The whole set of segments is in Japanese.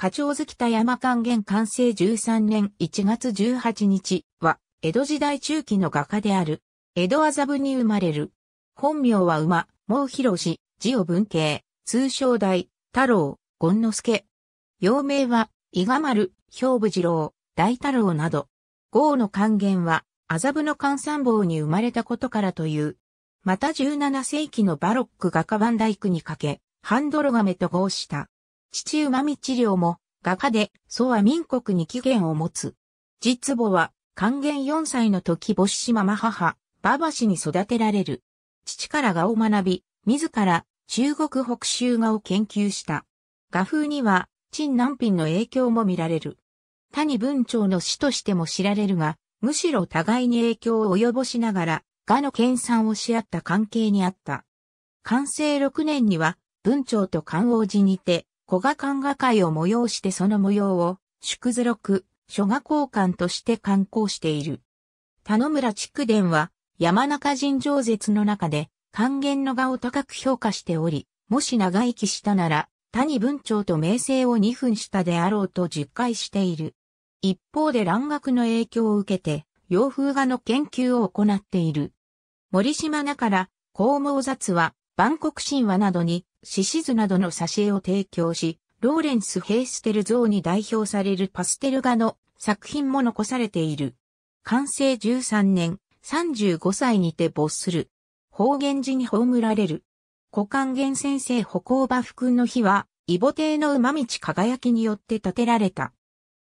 課長月田山還元完成13年1月18日は、江戸時代中期の画家である、江戸麻布に生まれる。本名は馬、毛広氏、字を文系、通称大、太郎、権之助。幼名は、伊賀丸、兵部次郎、大太郎など。豪の還元は、麻布の関山坊に生まれたことからという。また17世紀のバロック画家バ大工にかけ、ハンドロガメと合した。父馬道良も、画家で、祖は民国に起源を持つ。実母は、還元4歳の時母子ママ母、馬場氏に育てられる。父から画を学び、自ら中国北州画を研究した。画風には、陳南品の影響も見られる。谷文長の師としても知られるが、むしろ互いに影響を及ぼしながら、画の研鑽をし合った関係にあった。完成6年には、文鳥と関王寺にて、古賀館画会を催してその模様を、縮図録、書画交換として刊行している。田野村区伝は、山中尋常説の中で、還元の画を高く評価しており、もし長生きしたなら、谷文長と名声を2分したであろうと実戒している。一方で蘭学の影響を受けて、洋風画の研究を行っている。森島なから、孔毛雑は、万国神話などに獅子図などの挿絵を提供し、ローレンス・ヘイステル像に代表されるパステル画の作品も残されている。完成13年、35歳にて没する。方言寺に葬られる。古還元先生歩行馬服の日は、イボ帝の馬道輝きによって建てられた。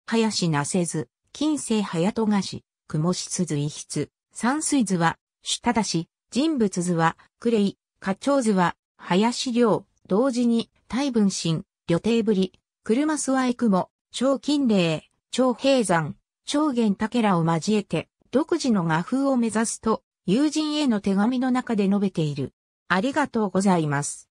林なせず、近世早と菓子、雲室ず遺筆、山水図は、主ただし、人物図は、クレイ、花鳥図は、林良、同時に、大分身、旅程ぶり、車諏訪育も、超金霊、超平山、超玄武らを交えて、独自の画風を目指すと、友人への手紙の中で述べている。ありがとうございます。